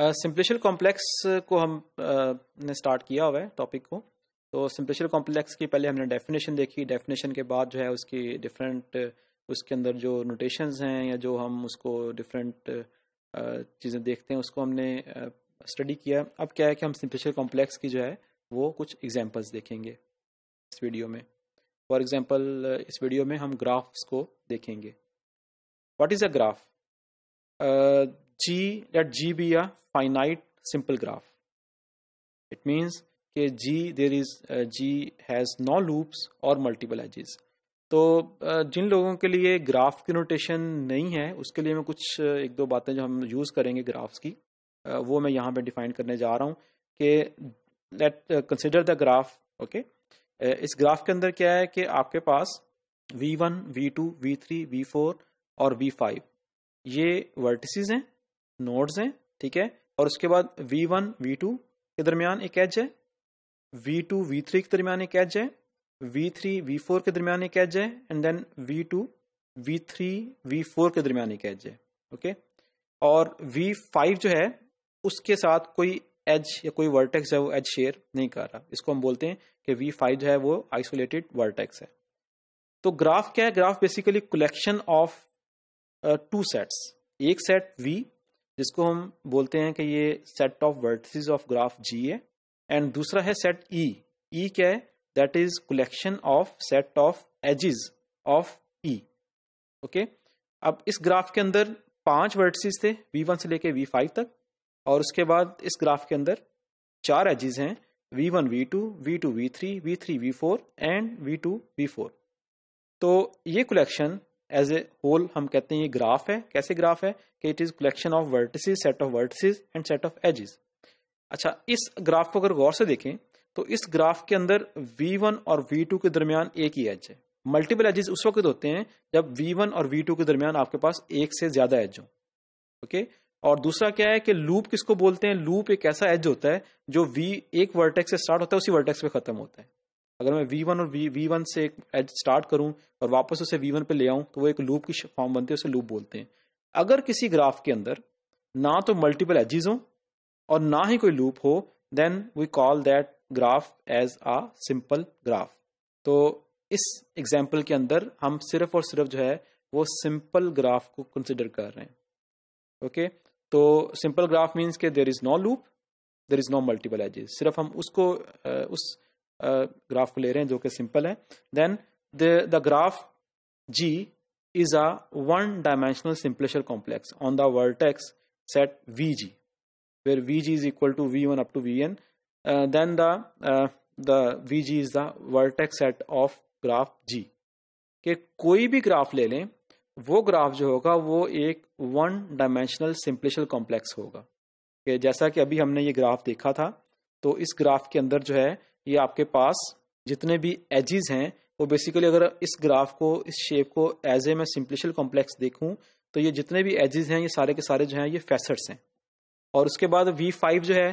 सिंप्लिशल uh, complex को हम uh, ने स्टार्ट किया हुआ है टॉपिक को तो सिंप्लिशल कॉम्प्लेक्स की पहले हमने डेफिनेशन देखी डेफिनेशन के बाद जो है उसकी डिफरेंट उसके अंदर जो नोटेशंस हैं या जो हम उसको डिफरेंट uh, चीज़ें देखते हैं उसको हमने स्टडी किया अब क्या है कि हम सिंप्लिशल कॉम्प्लेक्स की जो है वो कुछ एग्जाम्पल्स देखेंगे इस वीडियो में फॉर एग्जाम्पल इस वीडियो में हम ग्राफ्स को देखेंगे what is a graph g let g be a finite simple graph it means ke g there is uh, g has no loops और multiple edges तो uh, जिन लोगों के लिए ग्राफ की नोटेशन नहीं है उसके लिए मैं कुछ uh, एक दो बातें जो हम यूज़ करेंगे ग्राफ्स की uh, वो मैं यहाँ पे डिफाइन करने जा रहा हूँ कि let consider the graph okay इस ग्राफ के अंदर क्या है कि आपके पास v1, v2, v3, v4 और v5 ये वर्टिसेस हैं नोड्स हैं ठीक है और उसके बाद वी वन वी टू के दरमियान एक एज है वी टू वी थ्री के दरमियान एक एज है वी थ्री वी फोर के दरमियान एक एज है and then V two V three V four के दरमियान एक एज है ओके और वी फाइव जो है उसके साथ कोई एज या कोई वर्टेक्स है वो एज शेयर नहीं कर रहा इसको हम बोलते हैं कि वी फाइव जो है वो आइसोलेटेड वर्टेक्स है तो ग्राफ क्या है graph basically collection of two sets एक सेट वी जिसको हम बोलते हैं कि ये set of vertices of graph G है एंड दूसरा है सेट ई ई क्या है that is collection of set of edges of E okay अब इस ग्राफ के अंदर पांच वर्टिस थे वी वन से लेके वी फाइव तक और उसके बाद इस ग्राफ के अंदर चार एजिज हैं V one V two V two V three V three V four and V two V four तो ये कलेक्शन एज ए होल हम कहते हैं ये ग्राफ है कैसे ग्राफ है कि it is collection of vertices set of vertices and set of edges अच्छा इस ग्राफ को अगर गौर से देखें तो इस ग्राफ के अंदर V1 और V2 के दरमियान एक ही एज है मल्टीपल एजेस उस वक्त होते हैं जब V1 और V2 के दरमियान आपके पास एक से ज्यादा एज हो ओके और दूसरा क्या है कि लूप किसको बोलते हैं लूप एक ऐसा एज होता है जो V एक वर्टेक्स से स्टार्ट होता है उसी वर्टेक्स पे खत्म होता है अगर मैं वी वन और वी वी वन से एक एज स्टार्ट करूं और वापस उसे वी वन पर ले आऊं तो वो एक लूप की फॉर्म बनती है उसे लूप बोलते हैं अगर किसी ग्राफ के अंदर ना तो मल्टीपल एजिज हो और ना ही कोई लूप हो then we call that graph as a simple graph तो इस एग्जाम्पल के अंदर हम सिर्फ और सिर्फ जो है वो सिंपल ग्राफ को कंसिडर कर रहे हैं ओके okay? तो सिंपल ग्राफ मीन्स के there is no loop there is no multiple edges सिर्फ हम उसको उस ग्राफ को ले रहे हैं जो कि सिंपल है then the graph G is a one dimensional simplicial complex on the vertex set V G Vg is equal to V1 up to Vn. N uh, then the the V G is the vertex set of graph G के कोई भी graph ले लें वो graph जो होगा वो एक वन डायमेंशनल सिंप्लेशल कॉम्प्लेक्स होगा कि जैसा कि अभी हमने ये ग्राफ देखा था तो इस ग्राफ के अंदर जो है ये आपके पास जितने भी एजिज हैं वो बेसिकली अगर इस ग्राफ को इस शेप को एज ए मैं सिंप्लिशल कॉम्प्लेक्स देखूं तो ये जितने भी एजिज हैं ये सारे के सारे जो हैं ये फैसेट्स हैं और उसके बाद V5 जो है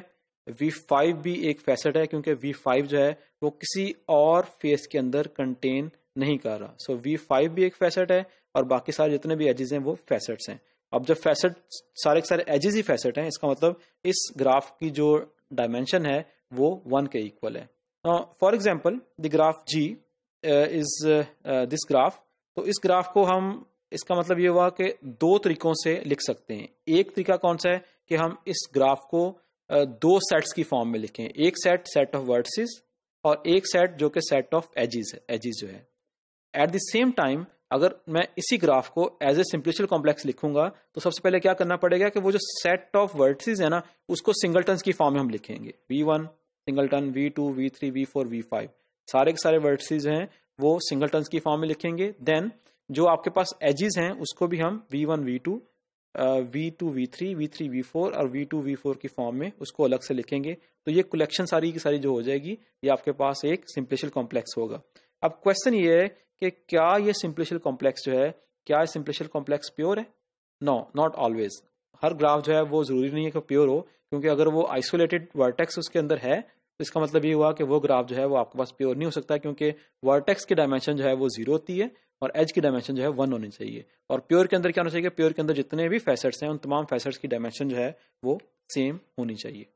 V5 भी एक फैसेट है क्योंकि V5 जो है वो किसी और फेस के अंदर कंटेन नहीं कर रहा सो वी फाइव भी एक फैसेट है और बाकी सारे जितने भी एजिज हैं वो फैसेट्स हैं अब जब फैसेट सारे के सारे एजिज ही फैसेट हैं इसका मतलब इस ग्राफ की जो डायमेंशन है वो वन के इक्वल है for example the graph G is this graph तो इस ग्राफ को हम इसका मतलब ये हुआ कि दो तरीकों से लिख सकते हैं एक तरीका कौन सा है कि हम इस ग्राफ को uh, दो सेट्स की फॉर्म में लिखें एक सेट सेट ऑफ वर्डसिस और एक सेट जो कि सेट ऑफ एजिज है एजिज जो है एट द सेम टाइम अगर मैं इसी ग्राफ को एज ए सिंपलिशल कॉम्प्लेक्स लिखूंगा तो सबसे पहले क्या करना पड़ेगा कि वो जो सेट ऑफ वर्डसिस है ना उसको सिंगल सिंगलटन की फॉर्म में हम लिखेंगे V one singleton V two V three V four V five सारे के सारे वर्टिसेस हैं वो सिंगलटन की फॉर्म में लिखेंगे देन जो आपके पास एजिज हैं उसको भी हम V one V two V two V three V three V four और वी टू वी फोर की फॉर्म में उसको अलग से लिखेंगे तो ये कलेक्शन सारी की सारी जो हो जाएगी ये आपके पास एक सिंप्लेशल कॉम्प्लेक्स होगा अब क्वेश्चन ये है कि क्या ये सिंप्लेशल कॉम्प्लेक्स जो है क्या सिंप्लेशल कॉम्प्लेक्स प्योर है नो नॉट ऑलवेज हर ग्राफ जो है वो जरूरी नहीं है कि प्योर हो क्योंकि अगर वो आइसोलेटेड वर्टेक्स उसके अंदर है तो इसका मतलब ये हुआ कि वो ग्राफ जो है वो आपके पास प्योर नहीं हो सकता क्योंकि वर्टेक्स की डायमेंशन जो है वो जीरो होती है और एज की डायमेंशन जो है वन होनी चाहिए और प्योर के अंदर क्या होना चाहिए प्योर के अंदर जितने भी फैसेट्स हैं उन तमाम फैसेट्स की डायमेंशन जो है वो सेम होनी चाहिए